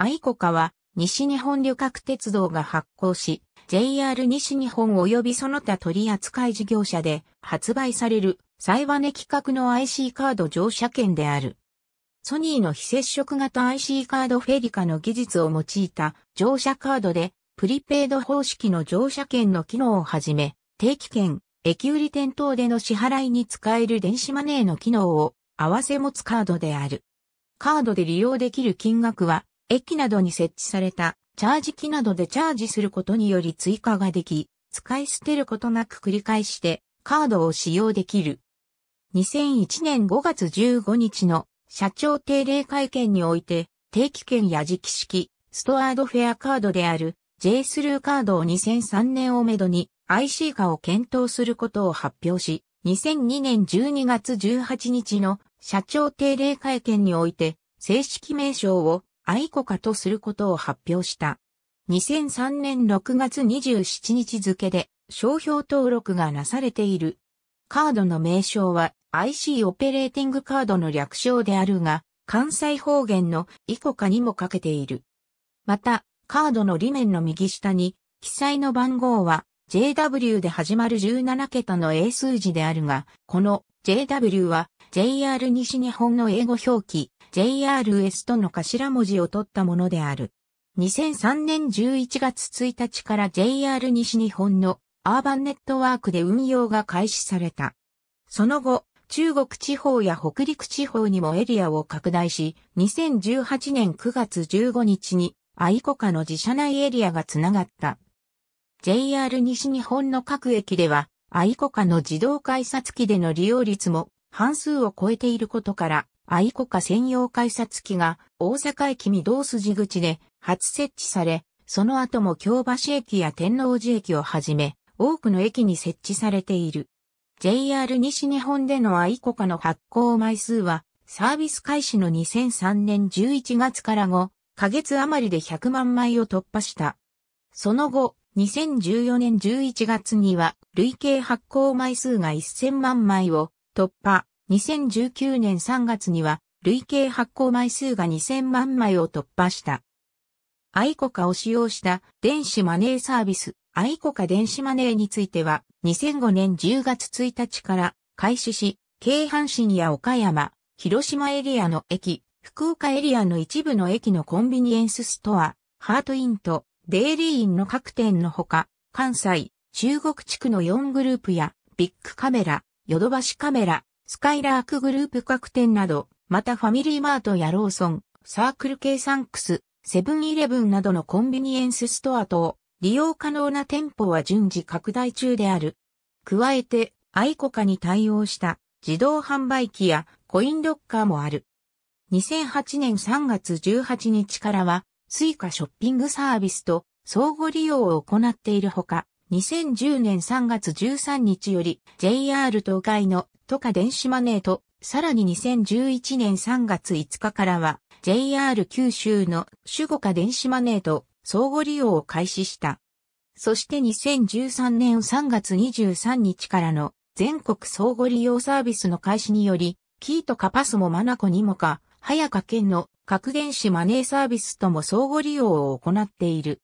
愛子かは、西日本旅客鉄道が発行し、JR 西日本及びその他取扱事業者で発売される、サイバネ企画の IC カード乗車券である。ソニーの非接触型 IC カードフェリカの技術を用いた乗車カードで、プリペイド方式の乗車券の機能をはじめ、定期券、駅売り店等での支払いに使える電子マネーの機能を合わせ持つカードである。カードで利用できる金額は駅などに設置されたチャージ機などでチャージすることにより追加ができ、使い捨てることなく繰り返してカードを使用できる。2001年5月15日の社長定例会見において、定期券や時期式、ストアードフェアカードである J スルーカードを2003年をめどに IC 化を検討することを発表し、2002年12月18日の社長定例会見において正式名称を愛子カとすることを発表した。2003年6月27日付で商標登録がなされている。カードの名称は IC オペレーティングカードの略称であるが、関西方言のイコカにもかけている。また、カードの裏面の右下に、記載の番号は JW で始まる17桁の英数字であるが、この JW は JR 西日本の英語表記、JRS との頭文字を取ったものである。2003年11月1日から JR 西日本のアーバンネットワークで運用が開始された。その後、中国地方や北陸地方にもエリアを拡大し、2018年9月15日に愛コカの自社内エリアがつながった。JR 西日本の各駅では、愛コカの自動改札機での利用率も半数を超えていることから、愛国家専用改札機が大阪駅御堂筋口で初設置され、その後も京橋駅や天王寺駅をはじめ、多くの駅に設置されている。JR 西日本での愛国家の発行枚数は、サービス開始の2003年11月から後、ヶ月余りで100万枚を突破した。その後、2014年11月には、累計発行枚数が1000万枚を突破。2019年3月には、累計発行枚数が2000万枚を突破した。アイコカを使用した電子マネーサービス、アイコカ電子マネーについては、2005年10月1日から開始し、京阪神や岡山、広島エリアの駅、福岡エリアの一部の駅のコンビニエンスストア、ハートインとデイリーインの各店のほか、関西、中国地区の4グループや、ビッグカメラ、ヨドバシカメラ、スカイラークグループ各店など、またファミリーマートやローソン、サークル系サンクス、セブンイレブンなどのコンビニエンスストア等、利用可能な店舗は順次拡大中である。加えて、アイコカに対応した自動販売機やコインロッカーもある。2008年3月18日からは、スイカショッピングサービスと相互利用を行っているほか、2010年3月13日より JR 東海の都下電子マネーと、さらに2011年3月5日からは JR 九州の主護下電子マネーと相互利用を開始した。そして2013年3月23日からの全国相互利用サービスの開始により、キーとかパスもマナコにもか、早川県の各電子マネーサービスとも相互利用を行っている。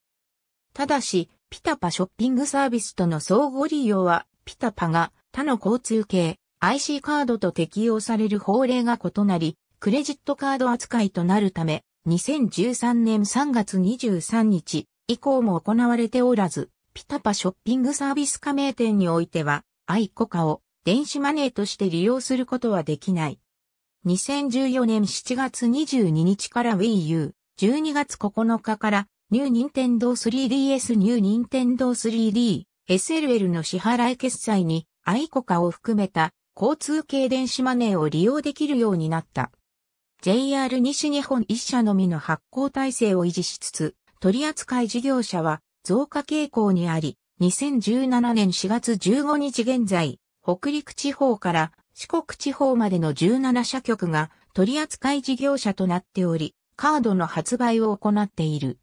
ただし、ピタパショッピングサービスとの相互利用は、ピタパが他の交通系 IC カードと適用される法令が異なり、クレジットカード扱いとなるため、2013年3月23日以降も行われておらず、ピタパショッピングサービス加盟店においては、アイコカを電子マネーとして利用することはできない。2014年7月22日から WiiU、12月9日からニュー・ニンテンドー 3DS ニュー・ニンテンドー 3D、SLL の支払い決済に、アイコカを含めた交通系電子マネーを利用できるようになった。JR 西日本一社のみの発行体制を維持しつつ、取扱事業者は増加傾向にあり、2017年4月15日現在、北陸地方から四国地方までの17社局が取扱事業者となっており、カードの発売を行っている。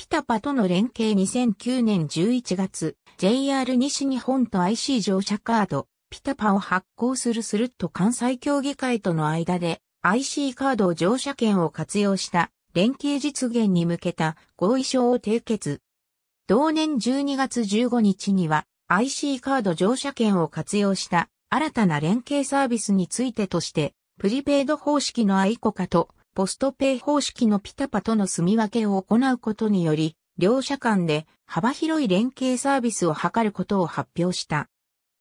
ピタパとの連携2009年11月、JR 西日本と IC 乗車カード、ピタパを発行するスルッと関西協議会との間で IC カード乗車券を活用した連携実現に向けた合意書を締結。同年12月15日には IC カード乗車券を活用した新たな連携サービスについてとして、プリペイド方式のアイコカとポストペイ方式のピタパとの住み分けを行うことにより、両社間で幅広い連携サービスを図ることを発表した。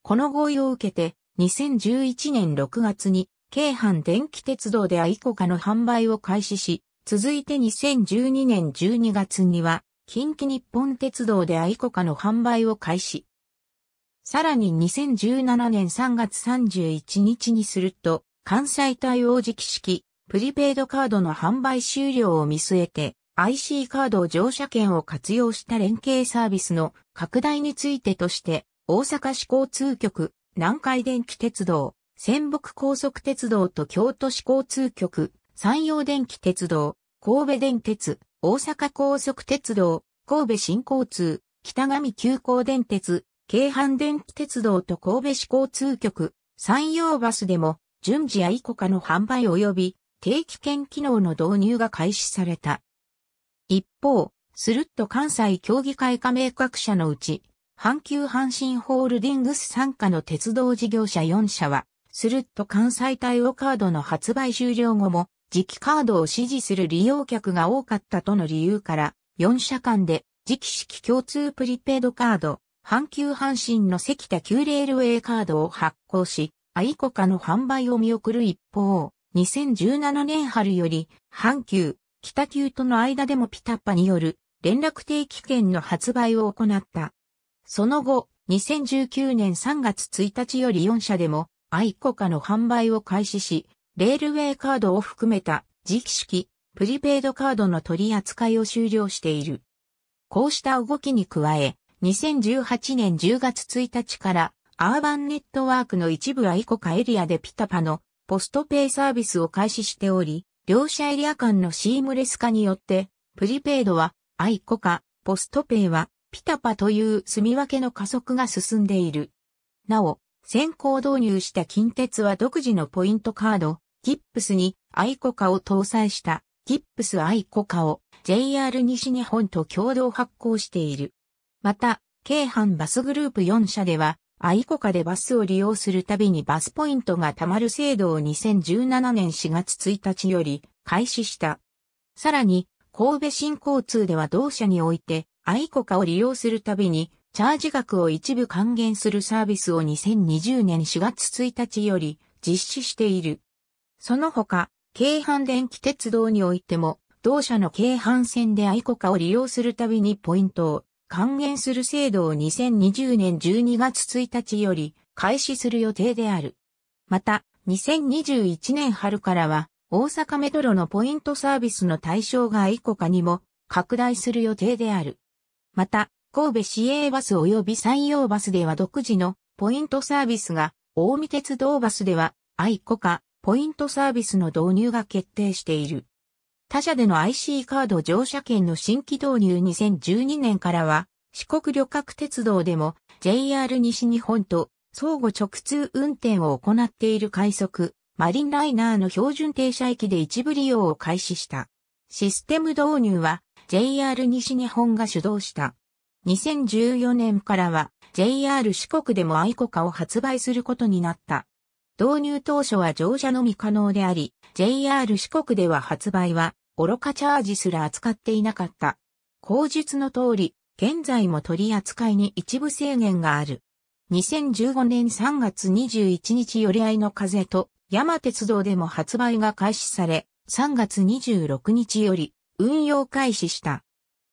この合意を受けて、2011年6月に、京阪電気鉄道でアイコカの販売を開始し、続いて2012年12月には、近畿日本鉄道でアイコカの販売を開始。さらに2017年3月31日にすると、関西対応時期式プリペイドカードの販売終了を見据えて、IC カード乗車券を活用した連携サービスの拡大についてとして、大阪市交通局、南海電気鉄道、仙北高速鉄道と京都市交通局、山陽電気鉄道、神戸電鉄、大阪高速鉄道、神戸新交通、北上急行電鉄、京阪電気鉄道と神戸市交通局、山陽バスでも、順次や以降かの販売及び定期券機能の導入が開始された。一方、スルッと関西協議会加盟各社のうち、阪急阪神ホールディングス参加の鉄道事業者4社は、スルッと関西対応カードの発売終了後も、磁気カードを支持する利用客が多かったとの理由から、4社間で磁気式共通プリペイドカード、阪急阪神の関田急レールウェイカードを発行し、アイコカの販売を見送る一方、2017年春より、阪急、北急との間でもピタッパによる連絡定期券の発売を行った。その後、2019年3月1日より4社でも、アイコカの販売を開始し、レールウェイカードを含めた時期式、プリペイドカードの取り扱いを終了している。こうした動きに加え、2018年10月1日から、アーバンネットワークの一部アイコカエリアでピタパのポストペイサービスを開始しており、両社エリア間のシームレス化によって、プリペイドはアイコカ、ポストペイはピタパという住み分けの加速が進んでいる。なお、先行導入した近鉄は独自のポイントカード、ギップスにアイコカを搭載したギップスアイコカを JR 西日本と共同発行している。また、京阪バスグループ4社ではアイコカでバスを利用するたびにバスポイントが貯まる制度を2017年4月1日より開始した。さらに、神戸新交通では同社において、アイコカを利用するたびに、チャージ額を一部還元するサービスを2020年4月1日より実施している。その他、京阪電気鉄道においても、同社の京阪線でアイコカを利用するたびにポイントを還元する制度を2020年12月1日より開始する予定である。また、2021年春からは、大阪メトロのポイントサービスの対象が以個化にも拡大する予定である。また、神戸市営バス及び山陽バスでは独自のポイントサービスが、大見鉄道バスでは、愛個化、ポイントサービスの導入が決定している。他社での IC カード乗車券の新規導入2012年からは、四国旅客鉄道でも JR 西日本と相互直通運転を行っている快速、マリンライナーの標準停車駅で一部利用を開始した。システム導入は JR 西日本が主導した。2014年からは JR 四国でもアイコカを発売することになった。導入当初は乗車のみ可能であり、JR 四国では発売は、愚かチャージすら扱っていなかった。口述の通り、現在も取り扱いに一部制限がある。2015年3月21日より合いの風と、山鉄道でも発売が開始され、3月26日より運用開始した。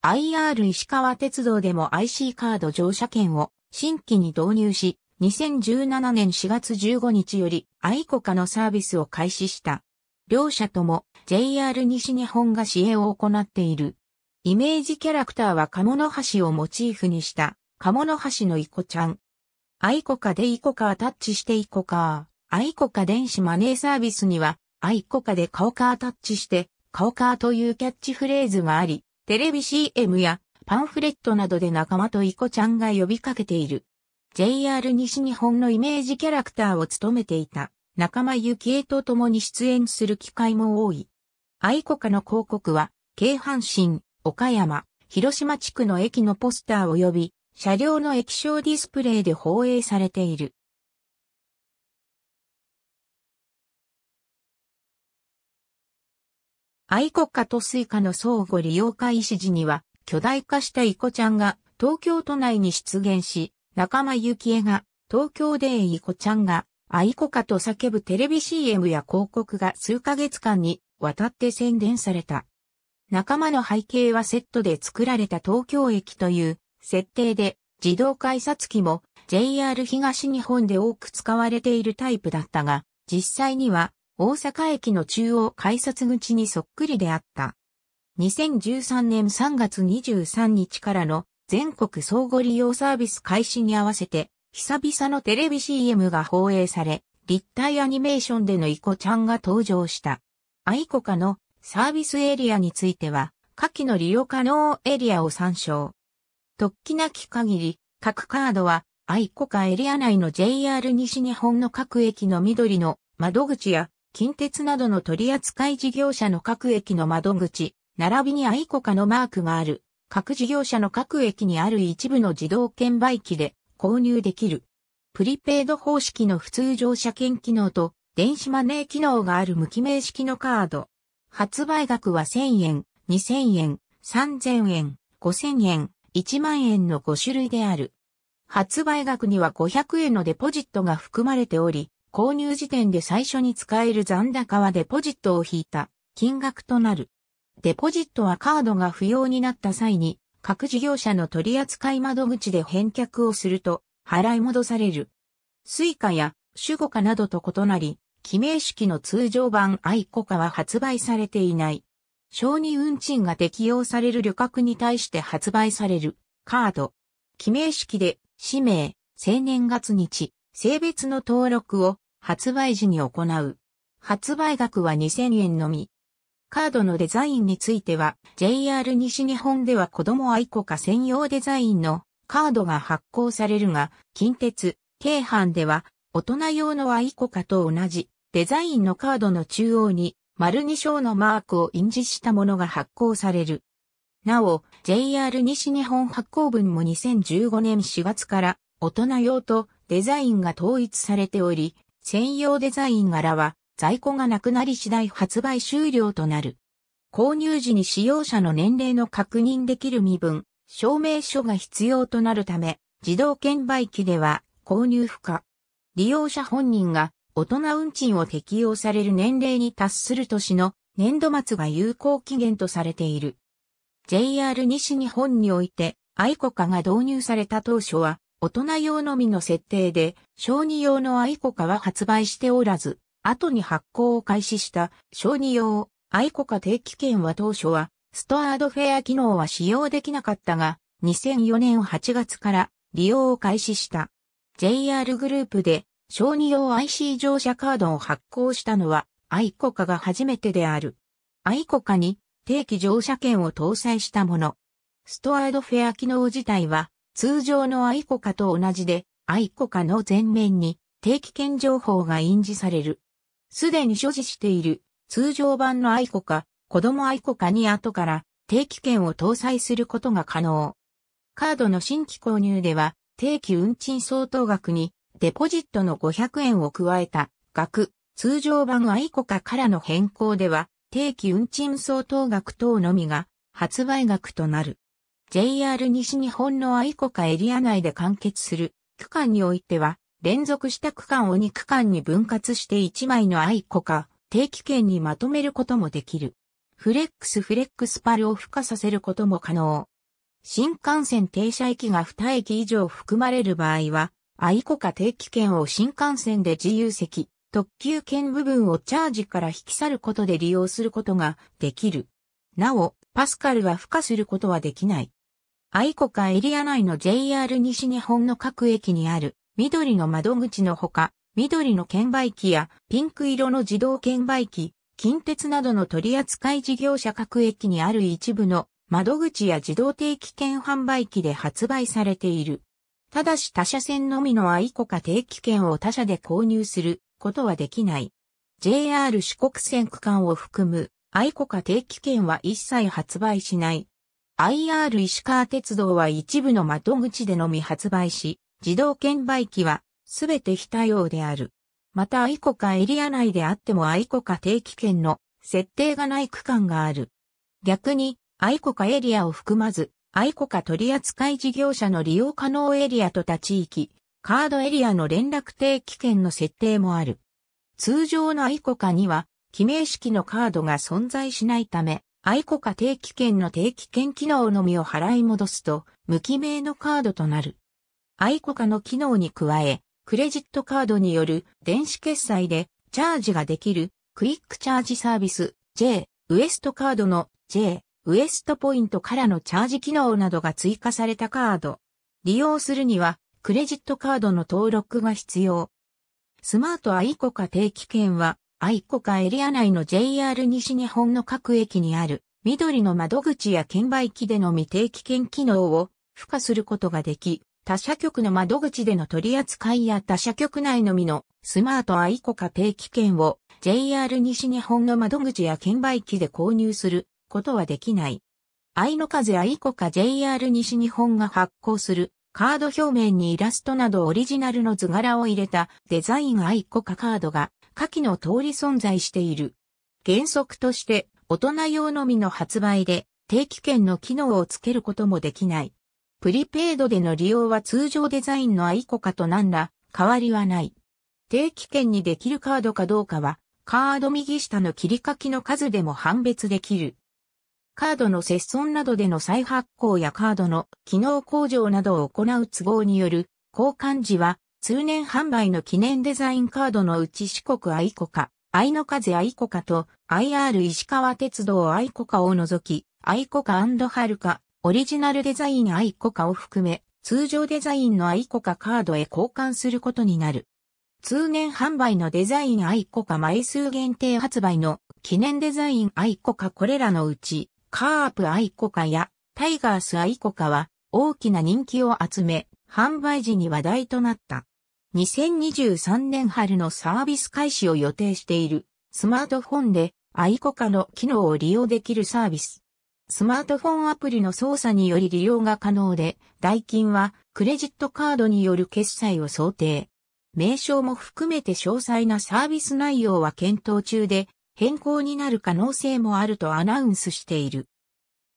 IR 石川鉄道でも IC カード乗車券を新規に導入し、2017年4月15日より愛コカのサービスを開始した。両社とも JR 西日本が支援を行っている。イメージキャラクターはカモノハシをモチーフにしたカモノハシのイコちゃん。アイコカでイコカアタッチしてイコカー。アイコカ電子マネーサービスにはアイコカで顔カアタッチして顔カーというキャッチフレーズがあり、テレビ CM やパンフレットなどで仲間とイコちゃんが呼びかけている。JR 西日本のイメージキャラクターを務めていた仲間由紀恵と共に出演する機会も多い。愛子家の広告は、京阪神、岡山、広島地区の駅のポスター及び、車両の液晶ディスプレイで放映されている。愛国家とスイカの相互利用開始時には、巨大化したイコちゃんが東京都内に出現し、仲間由紀恵が東京でイコちゃんが愛コカと叫ぶテレビ CM や広告が数ヶ月間にわたって宣伝された。仲間の背景はセットで作られた東京駅という設定で自動改札機も JR 東日本で多く使われているタイプだったが、実際には大阪駅の中央改札口にそっくりであった。2013年3月23日からの全国相互利用サービス開始に合わせて久々のテレビ CM が放映され、立体アニメーションでのイコちゃんが登場した。アイコカのサービスエリアについては、下記の利用可能エリアを参照。突起なき限り、各カードは、アイコカエリア内の JR 西日本の各駅の緑の窓口や、近鉄などの取扱い事業者の各駅の窓口、並びにアイコカのマークがある、各事業者の各駅にある一部の自動券売機で、購入できる。プリペイド方式の普通乗車券機能と電子マネー機能がある無記名式のカード。発売額は1000円、2000円、3000円、5000円、1万円の5種類である。発売額には500円のデポジットが含まれており、購入時点で最初に使える残高はデポジットを引いた金額となる。デポジットはカードが不要になった際に各事業者の取扱窓口で返却をすると、払い戻される。スイカや主語化などと異なり、記名式の通常版アイコカは発売されていない。小児運賃が適用される旅客に対して発売されるカード。記名式で氏名、生年月日、性別の登録を発売時に行う。発売額は2000円のみ。カードのデザインについては、JR 西日本では子供愛子か専用デザインのカードが発行されるが、近鉄、京阪では、大人用の愛子かと同じ、デザインのカードの中央に、丸二章のマークを印字したものが発行される。なお、JR 西日本発行分も2015年4月から、大人用とデザインが統一されており、専用デザイン柄は、在庫がなくなり次第発売終了となる。購入時に使用者の年齢の確認できる身分、証明書が必要となるため、自動券売機では購入不可。利用者本人が大人運賃を適用される年齢に達する年の年度末が有効期限とされている。JR 西日本において、愛コカが導入された当初は、大人用のみの設定で、小児用の愛コカは発売しておらず、後に発行を開始した小児用愛国家定期券は当初はストアードフェア機能は使用できなかったが2004年8月から利用を開始した JR グループで小児用 IC 乗車カードを発行したのは愛国家が初めてである愛国家に定期乗車券を搭載したものストアードフェア機能自体は通常の愛国家と同じで愛国家の前面に定期券情報が印字される。すでに所持している通常版のアイコか子供アイコかに後から定期券を搭載することが可能。カードの新規購入では定期運賃相当額にデポジットの500円を加えた額、通常版アイコカからの変更では定期運賃相当額等のみが発売額となる。JR 西日本のアイコカエリア内で完結する区間においては連続した区間を2区間に分割して1枚のアイコか、定期券にまとめることもできる。フレックスフレックスパルを付加させることも可能。新幹線停車駅が2駅以上含まれる場合は、アイコか定期券を新幹線で自由席、特急券部分をチャージから引き去ることで利用することができる。なお、パスカルは付加することはできない。アイコかエリア内の JR 西日本の各駅にある緑の窓口のほか、緑の券売機やピンク色の自動券売機、近鉄などの取扱事業者各駅にある一部の窓口や自動定期券販売機で発売されている。ただし他社線のみの愛子か定期券を他社で購入することはできない。JR 四国線区間を含む愛子か定期券は一切発売しない。IR 石川鉄道は一部の窓口でのみ発売し、自動券売機はすべて非対応である。またアイコカエリア内であってもアイコカ定期券の設定がない区間がある。逆に、アイコカエリアを含まず、アイコカ取扱事業者の利用可能エリアと他地域、カードエリアの連絡定期券の設定もある。通常のアイコカには、記名式のカードが存在しないため、アイコカ定期券の定期券機能のみを払い戻すと、無記名のカードとなる。アイコカの機能に加え、クレジットカードによる電子決済でチャージができるクイックチャージサービス J ウエストカードの J ウエストポイントからのチャージ機能などが追加されたカード。利用するにはクレジットカードの登録が必要。スマートアイコカ定期券はアイコカエリア内の JR 西日本の各駅にある緑の窓口や券売機での未定期券機能を付加することができ、他社局の窓口での取り扱いや他社局内のみのスマートアイコカ定期券を JR 西日本の窓口や券売機で購入することはできない。愛の風アイコカ JR 西日本が発行するカード表面にイラストなどオリジナルの図柄を入れたデザインアイコカカードが下記の通り存在している。原則として大人用のみの発売で定期券の機能をつけることもできない。プリペイドでの利用は通常デザインのアイコカと何ら変わりはない。定期券にできるカードかどうかは、カード右下の切り書きの数でも判別できる。カードの折損などでの再発行やカードの機能向上などを行う都合による交換時は通年販売の記念デザインカードのうち四国アアイか、愛のアイコカと IR 石川鉄道アイコカを除き、アイコカハルカオリジナルデザインアイコカを含め、通常デザインのアイコカカードへ交換することになる。通年販売のデザインアイコカ枚数限定発売の記念デザインアイコカこれらのうち、カープアイコカやタイガースアイコカは大きな人気を集め、販売時に話題となった。2023年春のサービス開始を予定しているスマートフォンでアイコカの機能を利用できるサービス。スマートフォンアプリの操作により利用が可能で、代金はクレジットカードによる決済を想定。名称も含めて詳細なサービス内容は検討中で、変更になる可能性もあるとアナウンスしている。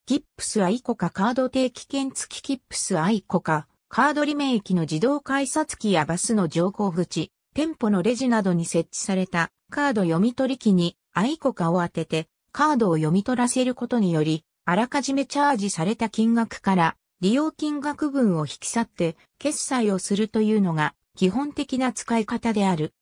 キップスアイコカカード定期券付きキップスアイコカ、カードリメイキの自動改札機やバスの乗降口、店舗のレジなどに設置されたカード読み取り機にアイコカを当ててカードを読み取らせることによりあらかじめチャージされた金額から利用金額分を引き去って決済をするというのが基本的な使い方である。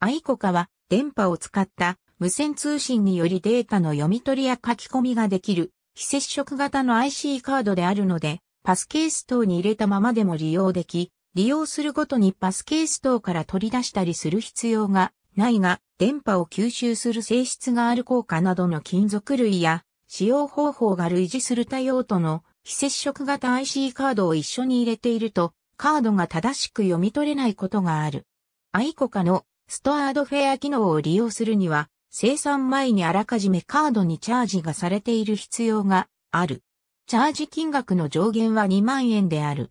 アイコカは電波を使った無線通信によりデータの読み取りや書き込みができる非接触型の IC カードであるのでパスケース等に入れたままでも利用でき、利用するごとにパスケース等から取り出したりする必要がないが、電波を吸収する性質がある効果などの金属類や使用方法が類似する多用途の非接触型 IC カードを一緒に入れていると、カードが正しく読み取れないことがある。アイコカのストアードフェア機能を利用するには、生産前にあらかじめカードにチャージがされている必要がある。チャージ金額の上限は2万円である。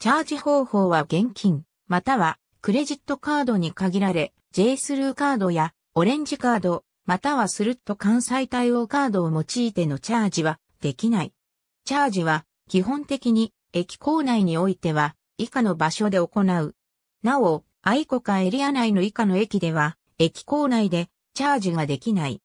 チャージ方法は現金、またはクレジットカードに限られ、J スルーカードやオレンジカード、またはスルッと関西対応カードを用いてのチャージはできない。チャージは基本的に駅構内においては以下の場所で行う。なお、愛子かエリア内の以下の駅では駅構内でチャージができない。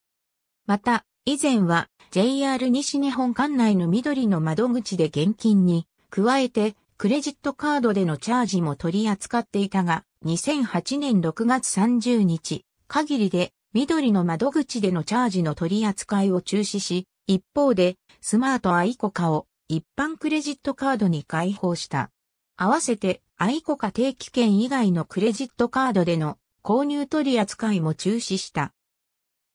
また、以前は JR 西日本管内の緑の窓口で現金に加えてクレジットカードでのチャージも取り扱っていたが、2008年6月30日限りで緑の窓口でのチャージの取り扱いを中止し、一方で、スマートアイコカを一般クレジットカードに開放した。合わせて、アイコカ定期券以外のクレジットカードでの購入取り扱いも中止した。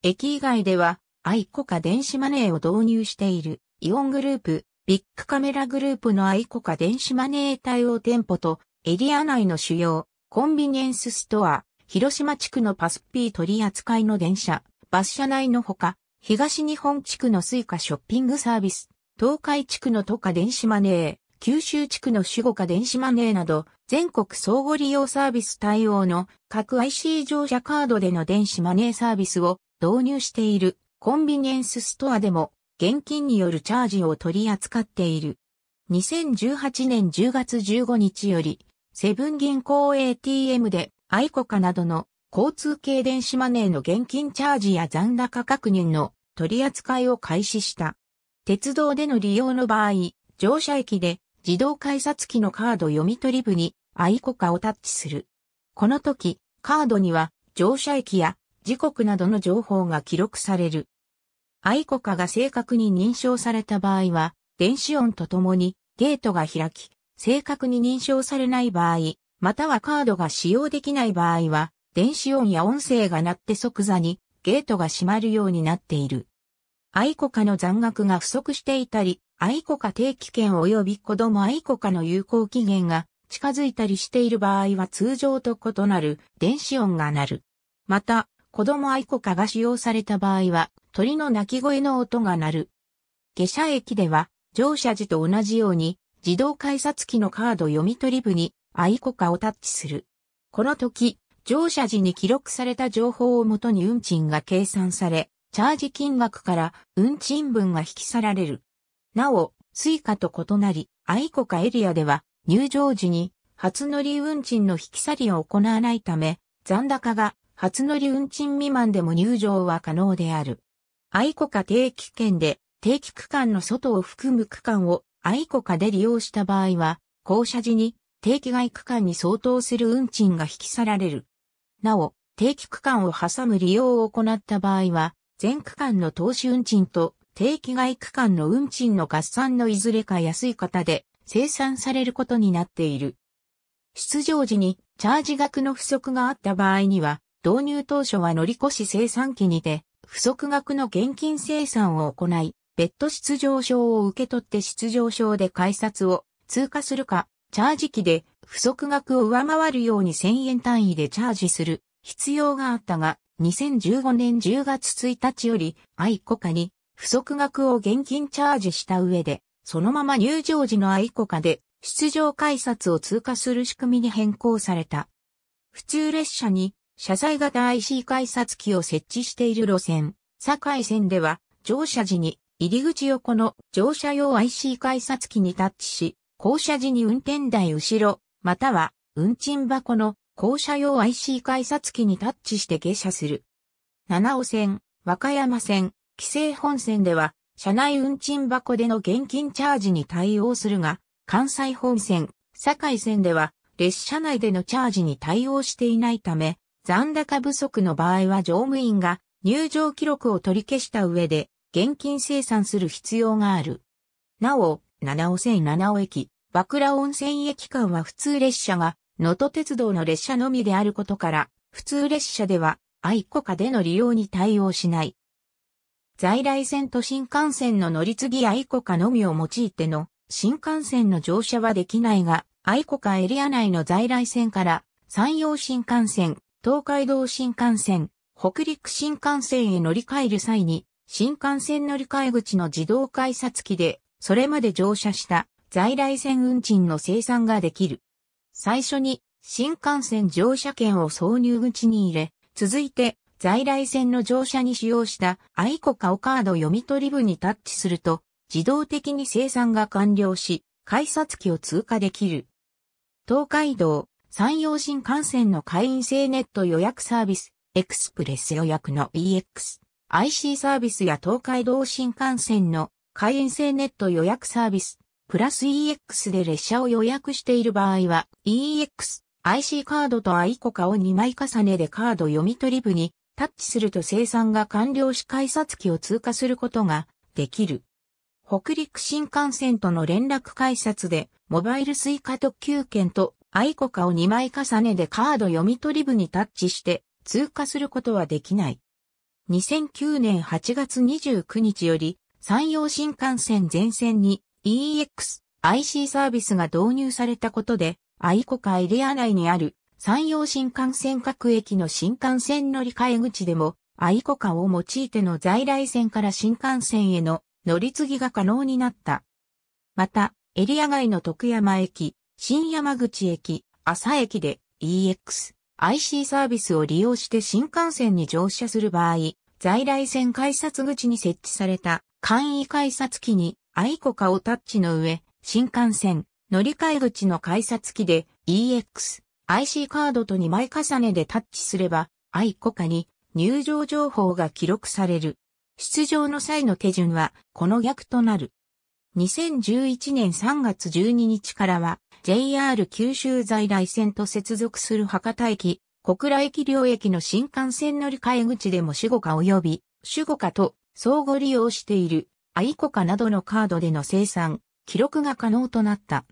駅以外では、アイコカ電子マネーを導入している、イオングループ、ビッグカメラグループのアイコカ電子マネー対応店舗と、エリア内の主要、コンビニエンスストア、広島地区のパスピー取り扱いの電車、バス車内のほか、東日本地区のスイカショッピングサービス、東海地区の都下電子マネー、九州地区の守護下電子マネーなど、全国相互利用サービス対応の各 IC 乗車カードでの電子マネーサービスを導入しているコンビニエンスストアでも現金によるチャージを取り扱っている。2018年10月15日より、セブン銀行 ATM でアイコカなどの交通系電子マネーの現金チャージや残高確認の取り扱いを開始した。鉄道での利用の場合、乗車駅で自動改札機のカード読み取り部にアイコカをタッチする。この時、カードには乗車駅や時刻などの情報が記録される。アイコカが正確に認証された場合は、電子音とともにゲートが開き、正確に認証されない場合、またはカードが使用できない場合は、電子音や音声が鳴って即座にゲートが閉まるようになっている。アイコカの残額が不足していたり、アイコカ定期券及び子供アイコカの有効期限が近づいたりしている場合は通常と異なる電子音が鳴る。また、子供アイコカが使用された場合は鳥の鳴き声の音が鳴る。下車駅では乗車時と同じように自動改札機のカード読み取り部にアイコカをタッチする。この時、乗車時に記録された情報をもとに運賃が計算され、チャージ金額から運賃分が引き去られる。なお、スイカと異なり、アイコカエリアでは入場時に初乗り運賃の引き去りを行わないため、残高が初乗り運賃未満でも入場は可能である。アイコカ定期券で定期区間の外を含む区間をアイコカで利用した場合は、降車時に定期外区間に相当する運賃が引き去られる。なお、定期区間を挟む利用を行った場合は、全区間の投資運賃と定期外区間の運賃の合算のいずれか安い方で生産されることになっている。出場時にチャージ額の不足があった場合には、導入当初は乗り越し生産期にて、不足額の現金生産を行い、別途出場証を受け取って出場証で改札を通過するか、チャージ機で不足額を上回るように1000円単位でチャージする必要があったが、2015年10月1日より、愛コカに不足額を現金チャージした上で、そのまま入場時の愛コカで出場改札を通過する仕組みに変更された。普通列車に車載型 IC 改札機を設置している路線、堺線では乗車時に入り口横の乗車用 IC 改札機にタッチし、降車時に運転台後ろ、または運賃箱の降車用 IC 改札機にタッチして下車する。七尾線、和歌山線、紀勢本線では、車内運賃箱での現金チャージに対応するが、関西本線、堺線では、列車内でのチャージに対応していないため、残高不足の場合は乗務員が入場記録を取り消した上で、現金生産する必要がある。なお、七尾線七尾駅、和倉温泉駅間は普通列車が、能登鉄道の列車のみであることから、普通列車では、愛子下での利用に対応しない。在来線と新幹線の乗り継ぎ愛子下のみを用いての、新幹線の乗車はできないが、愛子下エリア内の在来線から、山陽新幹線、東海道新幹線、北陸新幹線へ乗り換える際に、新幹線乗り換え口の自動改札機でそれまで乗車した在来線運賃の生産ができる。最初に新幹線乗車券を挿入口に入れ、続いて在来線の乗車に使用したアイコカオカード読み取り部にタッチすると、自動的に生産が完了し、改札機を通過できる。東海道、山陽新幹線の会員制ネット予約サービス、エクスプレス予約の EX、IC サービスや東海道新幹線の会員制ネット予約サービス、プラス EX で列車を予約している場合は、EX、IC カードとアイコカを2枚重ねでカード読み取り部にタッチすると生産が完了し改札機を通過することができる。北陸新幹線との連絡改札で、モバイルスイカ特急券とアイコカを2枚重ねでカード読み取り部にタッチして通過することはできない。2009年8月29日より山陽新幹線全線に EX、IC サービスが導入されたことで、愛子海エリア内にある山陽新幹線各駅の新幹線乗り換え口でも、愛子海を用いての在来線から新幹線への乗り継ぎが可能になった。また、エリア外の徳山駅、新山口駅、朝駅で EX、IC サービスを利用して新幹線に乗車する場合、在来線改札口に設置された簡易改札機に愛子かをタッチの上、新幹線、乗り換え口の改札機で EX、IC カードと2枚重ねでタッチすれば、愛子かに入場情報が記録される。出場の際の手順は、この逆となる。2011年3月12日からは、JR 九州在来線と接続する博多駅、小倉駅両駅の新幹線乗り換え口でも守護か及び、守護かと相互利用しているアイコカなどのカードでの生産、記録が可能となった。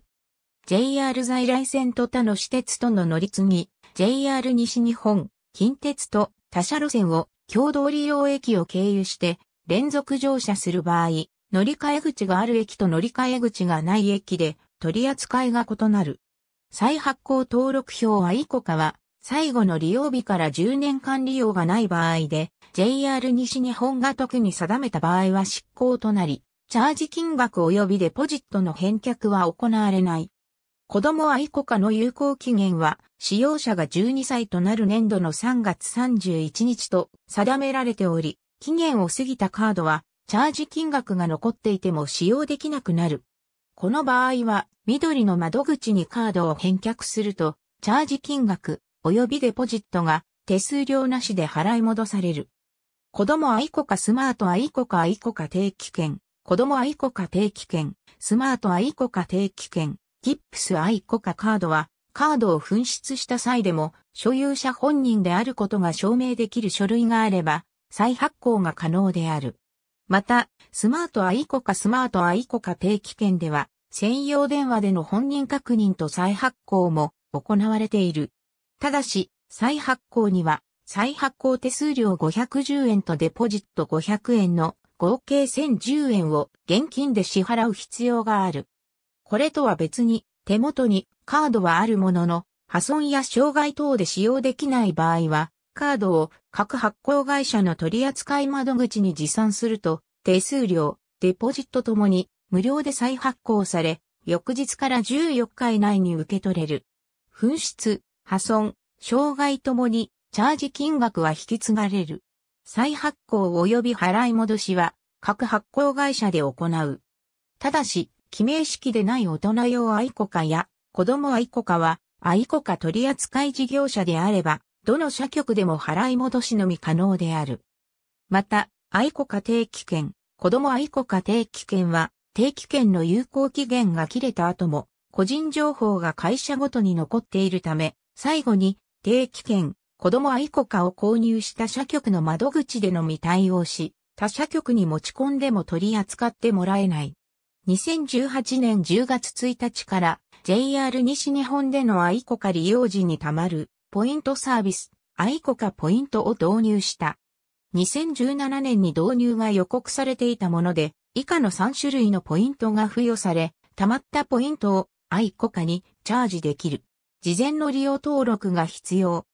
JR 在来線と他の私鉄との乗り継ぎ、JR 西日本、近鉄と他社路線を共同利用駅を経由して連続乗車する場合、乗り換え口がある駅と乗り換え口がない駅で取り扱いが異なる。再発行登録表アイコカは最後の利用日から10年間利用がない場合で JR 西日本が特に定めた場合は執行となり、チャージ金額及びデポジットの返却は行われない。子供愛子化の有効期限は、使用者が12歳となる年度の3月31日と定められており、期限を過ぎたカードは、チャージ金額が残っていても使用できなくなる。この場合は、緑の窓口にカードを返却すると、チャージ金額及びデポジットが手数料なしで払い戻される。子供愛子かスマート愛子か愛子か定期券。子供愛子か定期券。スマート愛子か定期券。ギップス愛子かカードは、カードを紛失した際でも、所有者本人であることが証明できる書類があれば、再発行が可能である。また、スマート愛子かスマート愛子か定期券では、専用電話での本人確認と再発行も行われている。ただし、再発行には再発行手数料510円とデポジット500円の合計1010円を現金で支払う必要がある。これとは別に手元にカードはあるものの破損や障害等で使用できない場合はカードを各発行会社の取扱窓口に持参すると手数料、デポジットともに無料で再発行され翌日から14日以内に受け取れる。紛失、破損、障害ともにチャージ金額は引き継がれる。再発行及び払い戻しは各発行会社で行う。ただし、記名式でない大人用愛子化や子供愛子化は愛子化取扱い事業者であれば、どの社局でも払い戻しのみ可能である。また、愛子化定期券、子供愛子化定期券は、定期券の有効期限が切れた後も、個人情報が会社ごとに残っているため、最後に定期券、子供愛子カを購入した社局の窓口でのみ対応し、他社局に持ち込んでも取り扱ってもらえない。2018年10月1日から JR 西日本での愛子カ利用時にたまるポイントサービス、愛子カポイントを導入した。2017年に導入が予告されていたもので、以下の3種類のポイントが付与され、溜まったポイントを愛子カにチャージできる。事前の利用登録が必要。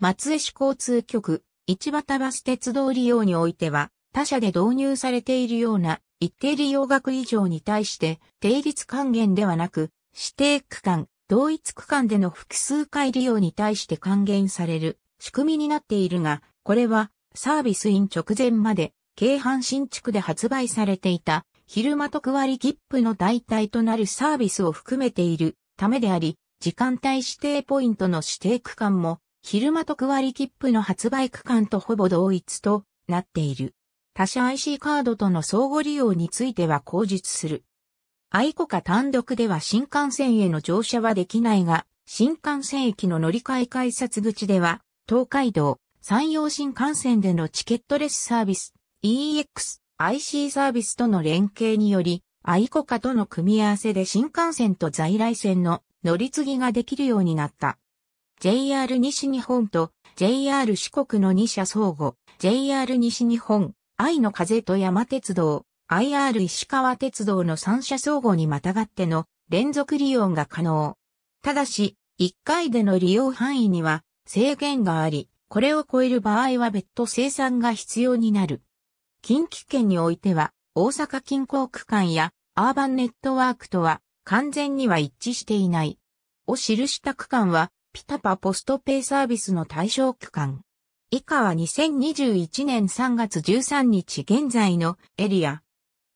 松江市交通局、市畑バス鉄道利用においては、他社で導入されているような一定利用額以上に対して、定率還元ではなく、指定区間、同一区間での複数回利用に対して還元される仕組みになっているが、これはサービスイン直前まで、京阪新地区で発売されていた、昼間と区割り切符の代替となるサービスを含めているためであり、時間帯指定ポイントの指定区間も昼間特割切符の発売区間とほぼ同一となっている。他社 IC カードとの相互利用については口述する。アイコカ単独では新幹線への乗車はできないが、新幹線駅の乗り換え改札口では、東海道、山陽新幹線でのチケットレスサービス、EX、IC サービスとの連携により、アイコカとの組み合わせで新幹線と在来線の乗り継ぎができるようになった。JR 西日本と JR 四国の2社相互、JR 西日本、愛の風と山鉄道、IR 石川鉄道の3社相互にまたがっての連続利用が可能。ただし、1回での利用範囲には制限があり、これを超える場合は別途生産が必要になる。近畿圏においては、大阪近郊区間やアーバンネットワークとは完全には一致していない。を記した区間はピタパポストペイサービスの対象区間。以下は2021年3月13日現在のエリア。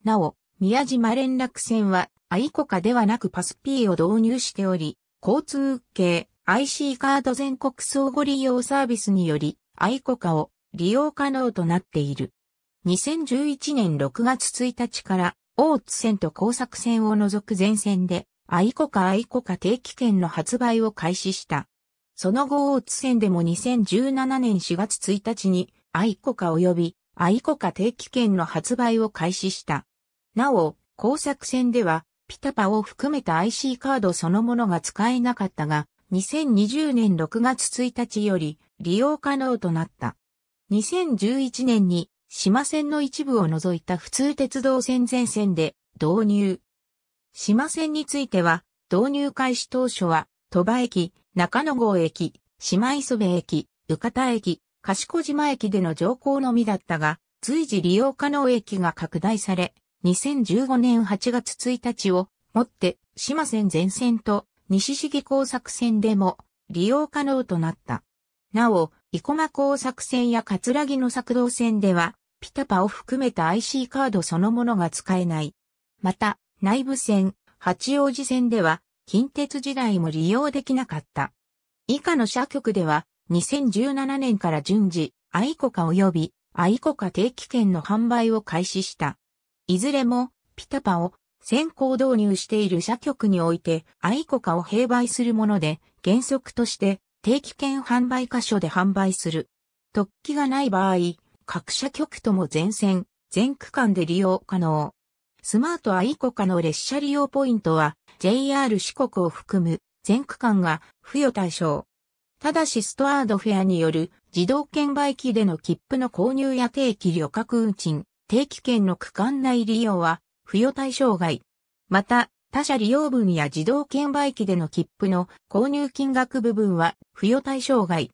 なお、宮島連絡船は、アイコカではなくパス P を導入しており、交通系 IC カード全国相互利用サービスにより、アイコカを利用可能となっている。2011年6月1日から、大津線と工作線を除く全線で、アイコカアイコカ定期券の発売を開始した。その後大津線でも2017年4月1日に、アイコカ及び、アイコカ定期券の発売を開始した。なお、工作線では、ピタパを含めた IC カードそのものが使えなかったが、2020年6月1日より利用可能となった。2011年に島線の一部を除いた普通鉄道線全線で導入。島線については導入開始当初は鳥羽駅、中野郷駅、島磯部駅、浴方駅、賢島駅での乗降のみだったが、随時利用可能駅が拡大され、2015年8月1日をもって、島線全線と西市工作線でも利用可能となった。なお、生駒工作線や葛城の作動線では、ピタパを含めた IC カードそのものが使えない。また、内部線、八王子線では、近鉄時代も利用できなかった。以下の社局では、2017年から順次、愛子カ及び愛子か定期券の販売を開始した。いずれも、ピタパを先行導入している社局において、愛子かを併売するもので、原則として定期券販売箇所で販売する。特記がない場合、各社局とも全線、全区間で利用可能。スマートアイコカの列車利用ポイントは JR 四国を含む全区間が付与対象。ただしストアードフェアによる自動券売機での切符の購入や定期旅客運賃、定期券の区間内利用は付与対象外。また、他社利用分や自動券売機での切符の購入金額部分は付与対象外。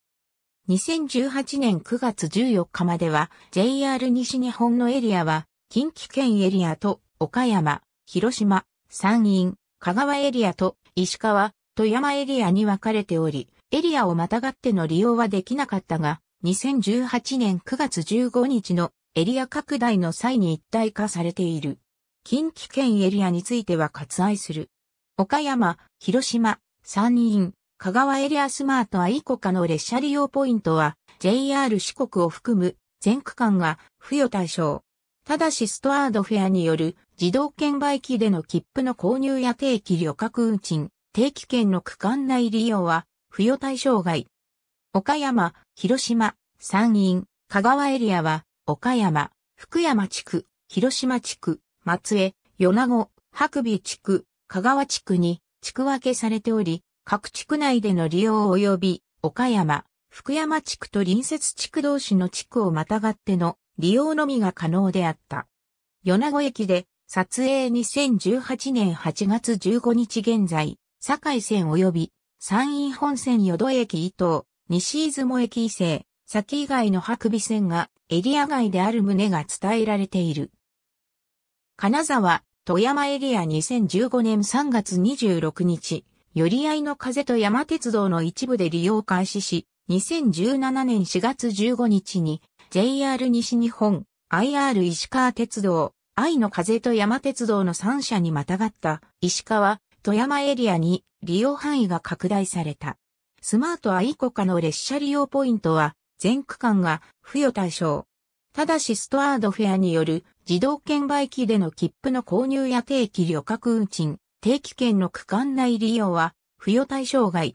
2018年9月14日までは JR 西日本のエリアは近畿圏エリアと岡山、広島、山陰、香川エリアと石川、富山エリアに分かれており、エリアをまたがっての利用はできなかったが、2018年9月15日のエリア拡大の際に一体化されている。近畿圏エリアについては割愛する。岡山、広島、山陰、香川エリアスマートアイコカの列車利用ポイントは JR 四国を含む全区間が付与対象。ただしストアードフェアによる自動券売機での切符の購入や定期旅客運賃、定期券の区間内利用は、付与対象外。岡山、広島、山陰、香川エリアは、岡山、福山地区、広島地区、松江、米子、白尾地区、香川地区に地区分けされており、各地区内での利用及び、岡山、福山地区と隣接地区同士の地区をまたがっての利用のみが可能であった。米子駅で撮影2018年8月15日現在、堺線及び山陰本線淀駅伊東、西出雲駅伊勢、先以外の白尾線がエリア外である旨が伝えられている。金沢、富山エリア2015年3月26日、寄り合いの風と山鉄道の一部で利用開始し、2017年4月15日に JR 西日本、IR 石川鉄道、愛の風と山鉄道の3社にまたがった石川、富山エリアに利用範囲が拡大された。スマート愛国家の列車利用ポイントは全区間が付与対象。ただしストアードフェアによる自動券売機での切符の購入や定期旅客運賃、定期券の区間内利用は付与対象外。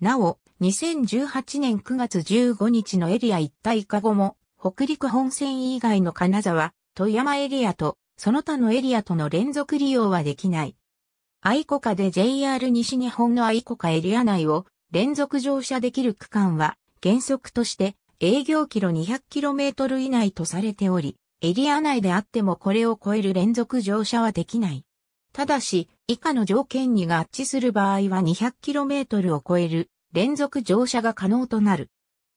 なお、2018年9月15日のエリア一体化後も、北陸本線以外の金沢、富山エリアと、その他のエリアとの連続利用はできない。愛子カで JR 西日本の愛子カエリア内を連続乗車できる区間は原則として営業キロ 200km 以内とされており、エリア内であってもこれを超える連続乗車はできない。ただし、以下の条件に合致する場合は 200km を超える連続乗車が可能となる。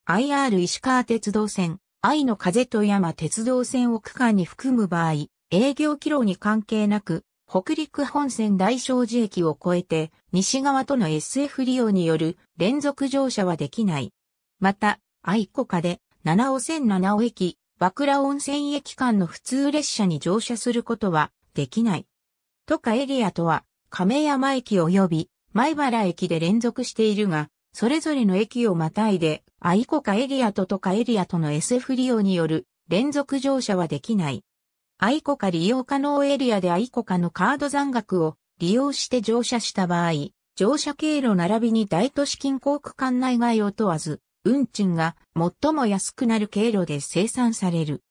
IR 石川鉄道線愛の風と山鉄道線を区間に含む場合、営業キロに関係なく、北陸本線大正寺駅を越えて、西側との SF 利用による連続乗車はできない。また、愛子下で、七尾線七尾駅、和倉温泉駅間の普通列車に乗車することはできない。都下エリアとは、亀山駅及び前原駅で連続しているが、それぞれの駅をまたいで、アイコカエリアととかエリアとの SF 利用による連続乗車はできない。アイコカ利用可能エリアでアイコカのカード残額を利用して乗車した場合、乗車経路並びに大都市近郊区間内外を問わず、運賃が最も安くなる経路で生産される。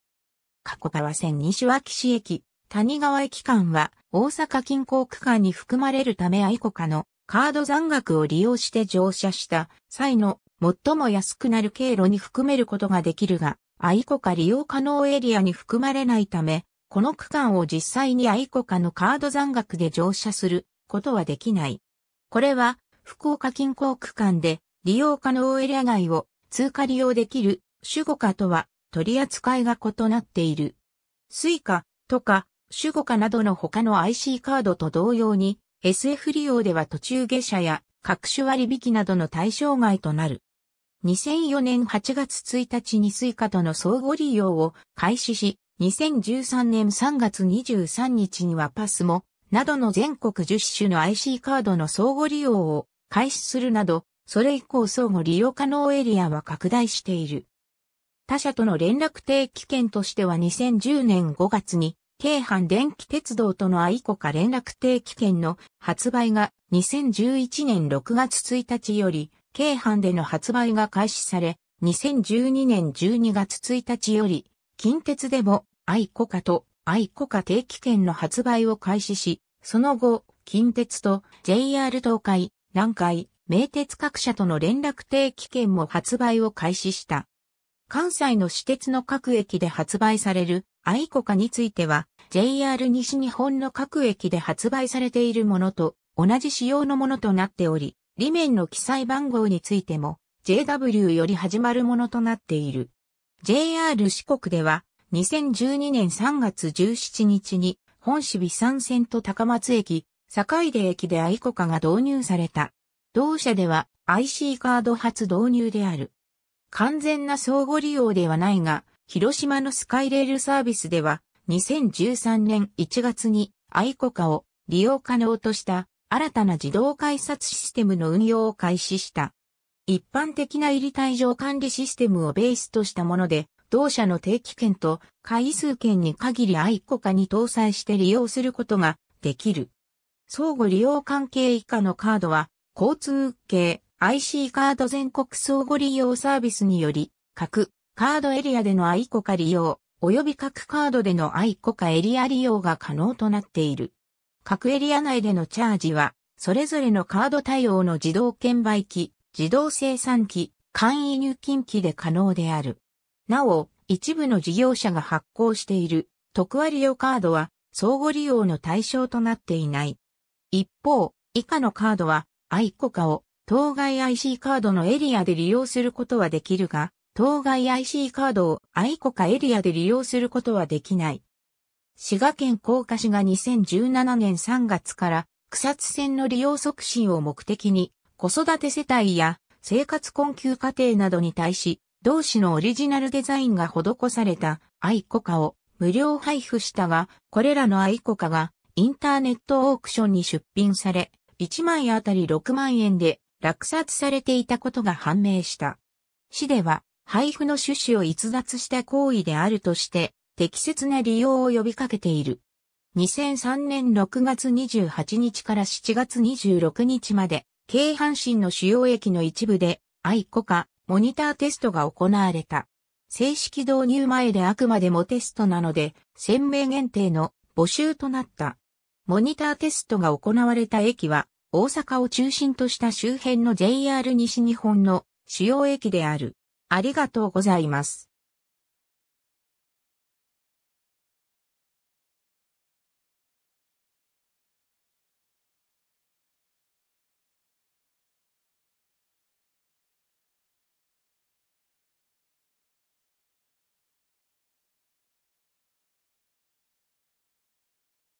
過去川線西脇市駅、谷川駅間は大阪近郊区間に含まれるため愛コカのカード残額を利用して乗車した際の最も安くなる経路に含めることができるが、アイコカ利用可能エリアに含まれないため、この区間を実際にアイコカのカード残額で乗車することはできない。これは、福岡近郊区間で利用可能エリア外を通過利用できる主語化とは取り扱いが異なっている。スイカとか主語化などの他の IC カードと同様に SF 利用では途中下車や各種割引などの対象外となる。2004年8月1日にスイカとの相互利用を開始し、2013年3月23日にはパスモなどの全国10種の IC カードの相互利用を開始するなど、それ以降相互利用可能エリアは拡大している。他社との連絡定期券としては2010年5月に京阪電気鉄道との愛子か連絡定期券の発売が2011年6月1日より、京阪での発売が開始され、2012年12月1日より、近鉄でも愛子かと愛子か定期券の発売を開始し、その後、近鉄と JR 東海、南海、名鉄各社との連絡定期券も発売を開始した。関西の私鉄の各駅で発売されるアイコカについては、JR 西日本の各駅で発売されているものと同じ仕様のものとなっており、裏面の記載番号についても JW より始まるものとなっている。JR 四国では2012年3月17日に本市美山線と高松駅、坂出駅でアイコカが導入された。同社では IC カード初導入である。完全な相互利用ではないが、広島のスカイレールサービスでは、2013年1月にアイコカを利用可能とした新たな自動改札システムの運用を開始した。一般的な入り退場管理システムをベースとしたもので、同社の定期券と回数券に限りアイコカに搭載して利用することができる。相互利用関係以下のカードは、交通系 IC カード全国相互利用サービスにより、各カードエリアでのアイコカ利用、及び各カードでのアイコカエリア利用が可能となっている。各エリア内でのチャージは、それぞれのカード対応の自動券売機、自動生産機、簡易入金機で可能である。なお、一部の事業者が発行している特割用カードは相互利用の対象となっていない。一方、以下のカードは、アイコカを当該 IC カードのエリアで利用することはできるが、当該 IC カードを愛コカエリアで利用することはできない。滋賀県甲賀市が2017年3月から草津線の利用促進を目的に子育て世帯や生活困窮家庭などに対し同市のオリジナルデザインが施された愛コカを無料配布したが、これらの愛コカがインターネットオークションに出品され、1枚あたり6万円で落札されていたことが判明した。市では配布の趣旨を逸脱した行為であるとして、適切な利用を呼びかけている。2003年6月28日から7月26日まで、京阪神の主要駅の一部で、愛子化、モニターテストが行われた。正式導入前であくまでもテストなので、1000名限定の募集となった。モニターテストが行われた駅は、大阪を中心とした周辺の JR 西日本の主要駅である。ありがとうございます。